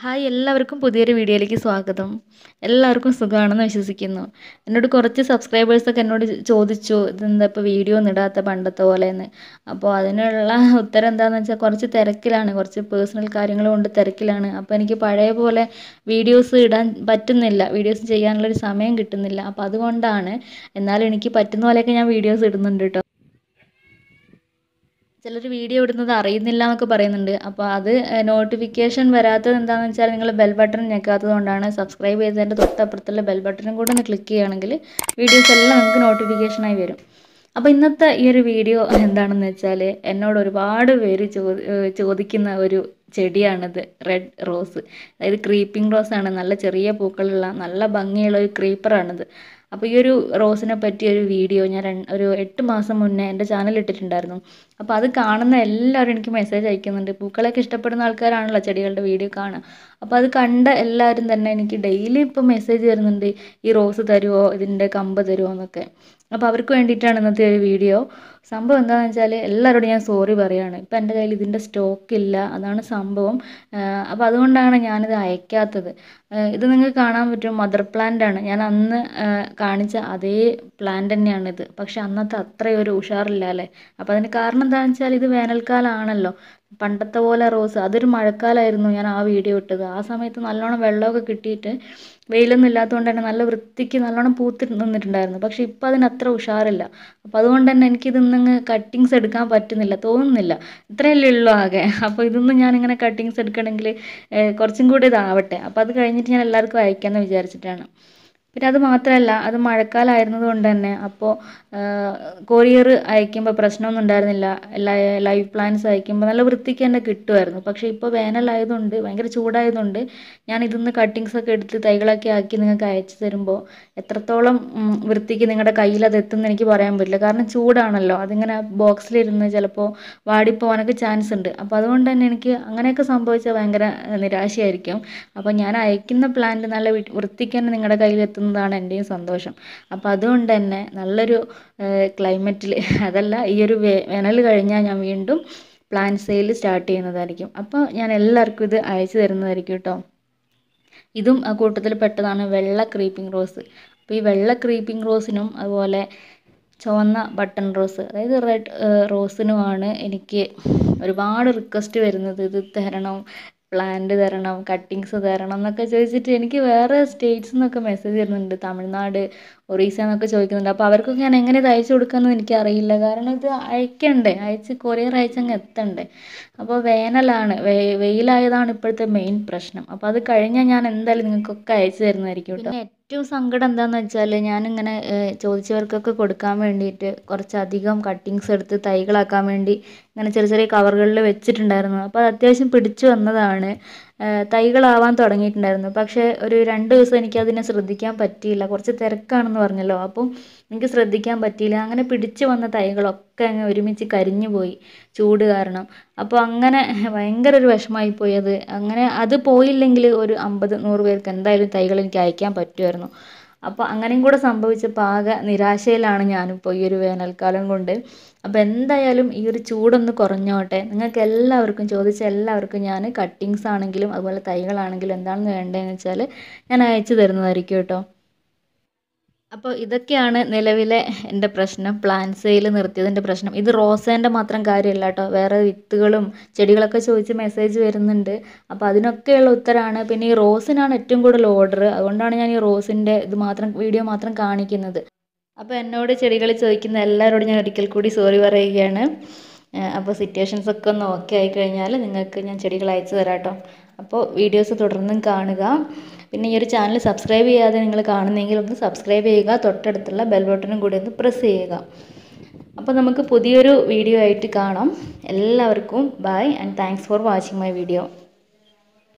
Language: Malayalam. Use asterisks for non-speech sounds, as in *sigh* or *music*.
ഹായ് എല്ലാവർക്കും പുതിയൊരു വീഡിയോയിലേക്ക് സ്വാഗതം എല്ലാവർക്കും സുഖമാണെന്ന് വിശ്വസിക്കുന്നു എന്നോട് കുറച്ച് സബ്സ്ക്രൈബേഴ്സൊക്കെ എന്നോട് ചോദിച്ചു ഇതെന്താ ഇപ്പോൾ വീഡിയോ ഒന്നും ഇടാത്ത പണ്ടത്തെ പോലെയെന്ന് അപ്പോൾ അതിനുള്ള ഉത്തരം എന്താണെന്ന് വെച്ചാൽ കുറച്ച് തിരക്കിലാണ് കുറച്ച് പേഴ്സണൽ കാര്യങ്ങൾ കൊണ്ട് തിരക്കിലാണ് അപ്പോൾ എനിക്ക് പഴയ പോലെ വീഡിയോസ് ഇടാൻ പറ്റുന്നില്ല വീഡിയോസ് ചെയ്യാനുള്ളൊരു സമയം കിട്ടുന്നില്ല അപ്പോൾ അതുകൊണ്ടാണ് എന്നാലും എനിക്ക് പറ്റുന്ന പോലെയൊക്കെ ഞാൻ വീഡിയോസ് ഇടുന്നുണ്ട് കേട്ടോ ചിലർ വീഡിയോ ഇടുന്നത് അറിയുന്നില്ല എന്നൊക്കെ പറയുന്നുണ്ട് അപ്പോൾ അത് നോട്ടിഫിക്കേഷൻ വരാത്തത് എന്താണെന്ന് വെച്ചാൽ നിങ്ങൾ ബെൽ ബട്ടൺ ഞെക്കാത്തത് കൊണ്ടാണ് സബ്സ്ക്രൈബ് ചെയ്തതിൻ്റെ തൊട്ടപ്പുറത്തുള്ള ബെൽ ബട്ടണും കൂടെ ഒന്ന് ക്ലിക്ക് ചെയ്യുകയാണെങ്കിൽ വീഡിയോസ് എല്ലാം നമുക്ക് നോട്ടിഫിക്കേഷനായി വരും അപ്പോൾ ഇന്നത്തെ ഈ ഒരു വീഡിയോ എന്താണെന്ന് വെച്ചാൽ എന്നോട് ഒരുപാട് പേര് ചോദിക്കുന്ന ഒരു ചെടിയാണിത് റെഡ് റോസ് അതായത് ക്രീപ്പിംഗ് റോസ് ആണ് നല്ല ചെറിയ പൂക്കളുള്ള നല്ല ഭംഗിയുള്ള ഒരു ക്രീപ്പറാണിത് അപ്പോൾ ഈ ഒരു റോസിനെ പറ്റിയ ഒരു വീഡിയോ ഞാൻ ഒരു എട്ട് മാസം മുന്നേ എൻ്റെ ചാനലിൽ ഇട്ടിട്ടുണ്ടായിരുന്നു അപ്പോൾ അത് കാണുന്ന എല്ലാവരും എനിക്ക് മെസ്സേജ് അയക്കുന്നുണ്ട് പൂക്കളൊക്കെ ഇഷ്ടപ്പെടുന്ന ആൾക്കാരാണല്ലോ ചെടികളുടെ വീഡിയോ കാണുക അപ്പോൾ അത് കണ്ട എല്ലാവരും തന്നെ എനിക്ക് ഡെയിലി ഇപ്പോൾ മെസ്സേജ് വരുന്നുണ്ട് ഈ റോസ് തരുമോ ഇതിൻ്റെ കമ്പ് തരുമോ എന്നൊക്കെ അപ്പോൾ അവർക്ക് വേണ്ടിയിട്ടാണ് ഇന്നത്തെ ഒരു വീഡിയോ സംഭവം എന്താണെന്ന് വെച്ചാൽ എല്ലാവരോടും ഞാൻ സോറി പറയുകയാണ് ഇപ്പം എൻ്റെ കയ്യിൽ ഇതിൻ്റെ സ്റ്റോക്ക് ഇല്ല അതാണ് സംഭവം അപ്പോൾ അതുകൊണ്ടാണ് ഞാനിത് അയക്കാത്തത് ഇത് നിങ്ങൾക്ക് കാണാൻ പറ്റും മദർ പ്ലാന്റ് ആണ് ഞാൻ അന്ന് കാണിച്ച അതേ പ്ലാന്റ് തന്നെയാണിത് പക്ഷെ അന്നത്തെ അത്രയും ഒരു ഉഷാറില്ല അല്ലേ അപ്പോൾ അതിന് കാരണം എന്താണെന്ന് വെച്ചാൽ ഇത് വേനൽക്കാലമാണല്ലോ പണ്ടത്തെ പോലെ റോസ് അതൊരു മഴക്കാലമായിരുന്നു ഞാൻ ആ വീഡിയോ ഇട്ടത് ആ സമയത്ത് നല്ലോണം വെള്ളമൊക്കെ കിട്ടിയിട്ട് വെയിലൊന്നും ഇല്ലാത്തതുകൊണ്ട് തന്നെ നല്ല വൃത്തിക്ക് നല്ലോണം പൂത്തി നിന്നിട്ടുണ്ടായിരുന്നു പക്ഷെ ഇപ്പം അതിന് അത്ര ഉഷാറില്ല അപ്പോൾ അതുകൊണ്ട് തന്നെ എനിക്കിതിന്നങ്ങ് കട്ടിങ്സ് എടുക്കാൻ പറ്റുന്നില്ല തോന്നുന്നില്ല ഇത്രയല്ലേ ഉള്ളൂ ആകെ അപ്പോൾ ഇതൊന്നും ഞാനിങ്ങനെ കട്ടിങ്സ് എടുക്കണമെങ്കിൽ കുറച്ചും കൂടി ഇതാവട്ടെ അപ്പോൾ അത് കഴിഞ്ഞിട്ട് ഞാൻ എല്ലാവർക്കും അയക്കാമെന്ന് വിചാരിച്ചിട്ടാണ് പിന്നെ അത് മാത്രമല്ല അത് മഴക്കാലമായിരുന്നത് കൊണ്ട് തന്നെ അപ്പോൾ കൊറിയർ അയക്കുമ്പോൾ പ്രശ്നമൊന്നും ഉണ്ടായിരുന്നില്ല ലൈവ് പ്ലാന്റ്സ് അയക്കുമ്പോൾ നല്ല വൃത്തിക്ക് തന്നെ കിട്ടുമായിരുന്നു പക്ഷേ ഇപ്പോൾ വേനലായതുകൊണ്ട് ഭയങ്കര ചൂടായതുകൊണ്ട് ഞാൻ ഇതിൽ നിന്ന് കട്ടിങ്സ് ഒക്കെ എടുത്ത് തൈകളൊക്കെ ആക്കി നിങ്ങൾക്ക് അയച്ചു തരുമ്പോൾ എത്രത്തോളം വൃത്തിക്ക് നിങ്ങളുടെ കയ്യിൽ അത് എത്തുമെന്ന് എനിക്ക് പറയാൻ പറ്റില്ല കാരണം ചൂടാണല്ലോ അതിങ്ങനെ ബോക്സിലിരുന്ന് ചിലപ്പോൾ വാടിപ്പോവാനൊക്കെ ചാൻസ് ഉണ്ട് അപ്പോൾ അതുകൊണ്ട് തന്നെ എനിക്ക് അങ്ങനെയൊക്കെ സംഭവിച്ചാൽ ഭയങ്കര നിരാശയായിരിക്കും അപ്പോൾ ഞാൻ അയക്കുന്ന പ്ലാന്റ് നല്ല വൃത്തിക്ക് തന്നെ നിങ്ങളുടെ കയ്യിൽ എത്തുന്ന കിട്ടുന്നതാണ് എൻ്റെയും സന്തോഷം അപ്പോൾ അതുകൊണ്ട് തന്നെ നല്ലൊരു ക്ലൈമറ്റിൽ *laughs* അതല്ല ഈ ഒരു വേനൽ കഴിഞ്ഞാൽ ഞാൻ വീണ്ടും പ്ലാന്റ് സെയിൽ സ്റ്റാർട്ട് ചെയ്യുന്നതായിരിക്കും അപ്പോൾ ഞാൻ എല്ലാവർക്കും ഇത് അയച്ചു തരുന്നതായിരിക്കും കേട്ടോ ഇതും ആ കൂട്ടത്തിൽ പെട്ടതാണ് വെള്ള ക്രീപ്പിംഗ് റോസ് അപ്പോൾ ഈ വെള്ള ക്രീപ്പിംഗ് റോസിനും അതുപോലെ ചുവന്ന ബട്ടൺ റോസ് അതായത് റെഡ് റോസിനുമാണ് എനിക്ക് ഒരുപാട് റിക്വസ്റ്റ് വരുന്നത് ഇത് തരണം പ്ലാന്റ് തരണം കട്ടിങ്സ് തരണം എന്നൊക്കെ ചോദിച്ചിട്ട് എനിക്ക് വേറെ സ്റ്റേറ്റ്സ് എന്നൊക്കെ മെസ്സേജ് വരുന്നുണ്ട് തമിഴ്നാട് ഒറീസ എന്നൊക്കെ ചോദിക്കുന്നുണ്ട് അപ്പോൾ അവർക്കൊക്കെ ഞാൻ എങ്ങനെ ഇത് അയച്ചു എനിക്ക് എനിക്കറിയില്ല കാരണം ഇത് അയക്കണ്ടേ അയച്ച് കൊറിയർ അയച്ചങ്ങ് എത്തണ്ടേ അപ്പോൾ വേനലാണ് വെയിലായതാണ് ഇപ്പോഴത്തെ മെയിൻ പ്രശ്നം അപ്പോൾ അത് കഴിഞ്ഞാൽ ഞാൻ എന്തായാലും നിങ്ങൾക്കൊക്കെ അയച്ചു തരുന്നതായിരിക്കും കേട്ടോ ഏറ്റവും സങ്കടം എന്താണെന്ന് വെച്ചാൽ ഞാനിങ്ങനെ ചോദിച്ചവർക്കൊക്കെ കൊടുക്കാൻ വേണ്ടിയിട്ട് കുറച്ചധികം കട്ടിങ്സ് എടുത്ത് തൈകളാക്കാൻ വേണ്ടി ഇങ്ങനെ ചെറിയ ചെറിയ കവറുകളിൽ വെച്ചിട്ടുണ്ടായിരുന്നു അപ്പോൾ അത് അത്യാവശ്യം പിടിച്ചു വന്നതാണ് തൈകളാവാൻ തുടങ്ങിയിട്ടുണ്ടായിരുന്നു പക്ഷേ ഒരു രണ്ട് ദിവസം എനിക്ക് അതിനെ ശ്രദ്ധിക്കാൻ പറ്റിയില്ല കുറച്ച് തിരക്കാണെന്ന് പറഞ്ഞല്ലോ അപ്പം എനിക്ക് ശ്രദ്ധിക്കാൻ പറ്റിയില്ല അങ്ങനെ പിടിച്ചു വന്ന തൈകളൊക്കെ അങ്ങ് ഒരുമിച്ച് കരിഞ്ഞു പോയി ചൂട് കാരണം അപ്പോൾ അങ്ങനെ *laughs* ഭയങ്കര ഒരു വിഷമായി പോയി അത് അങ്ങനെ അത് പോയില്ലെങ്കിൽ ഒരു അമ്പത് നൂറ് പേർക്ക് എന്തായാലും തൈകൾ എനിക്ക് അയക്കാൻ പറ്റുമായിരുന്നു അപ്പോൾ അങ്ങനെയും കൂടെ സംഭവിച്ച പാക നിരാശയിലാണ് ഞാനിപ്പോൾ ഈ ഒരു വേനൽക്കാലം കൊണ്ട് അപ്പോൾ എന്തായാലും ഈ ഒരു ചൂടൊന്ന് കുറഞ്ഞോട്ടെ നിങ്ങൾക്ക് എല്ലാവർക്കും ചോദിച്ച എല്ലാവർക്കും ഞാൻ കട്ടിങ്സ് ആണെങ്കിലും അതുപോലെ തൈകളാണെങ്കിലും എന്താണ് വേണ്ടതെന്ന് വെച്ചാൽ ഞാൻ അയച്ചു തരുന്നതായിരിക്കും കേട്ടോ അപ്പോൾ ഇതൊക്കെയാണ് നിലവിലെ എൻ്റെ പ്രശ്നം സെയിൽ നിർത്തിയതിൻ്റെ പ്രശ്നം ഇത് റോസേൻ്റെ മാത്രം കാര്യമല്ല കേട്ടോ വേറെ വിത്തുകളും ചെടികളൊക്കെ ചോദിച്ച് മെസ്സേജ് വരുന്നുണ്ട് അപ്പോൾ അതിനൊക്കെയുള്ള ഉത്തരമാണ് പിന്നെ ഈ റോസിനാണ് ഏറ്റവും കൂടുതൽ ഓർഡർ അതുകൊണ്ടാണ് ഞാൻ ഈ റോസിൻ്റെ ഇത് മാത്രം വീഡിയോ മാത്രം കാണിക്കുന്നത് അപ്പോൾ എന്നോട് ചെടികൾ ചോദിക്കുന്ന എല്ലാവരോടും ഞാൻ ഒരിക്കൽ കൂടി സോറി പറയുകയാണ് അപ്പോൾ സിറ്റുവേഷൻസ് ഒക്കെ ഒന്ന് ഓക്കെ ആയിക്കഴിഞ്ഞാൽ നിങ്ങൾക്ക് ഞാൻ ചെടികൾ അയച്ചു തരാം കേട്ടോ അപ്പോൾ വീഡിയോസ് തുടർന്നും കാണുക പിന്നെ ഈ ഒരു ചാനൽ സബ്സ്ക്രൈബ് ചെയ്യാതെ നിങ്ങൾ കാണുന്നെങ്കിൽ ഒന്ന് സബ്സ്ക്രൈബ് ചെയ്യുക തൊട്ടടുത്തുള്ള ബെൽ ബട്ടണും കൂടി ഒന്ന് പ്രസ് ചെയ്യുക അപ്പോൾ നമുക്ക് പുതിയൊരു വീഡിയോ ആയിട്ട് കാണാം എല്ലാവർക്കും bye and thanks for watching my video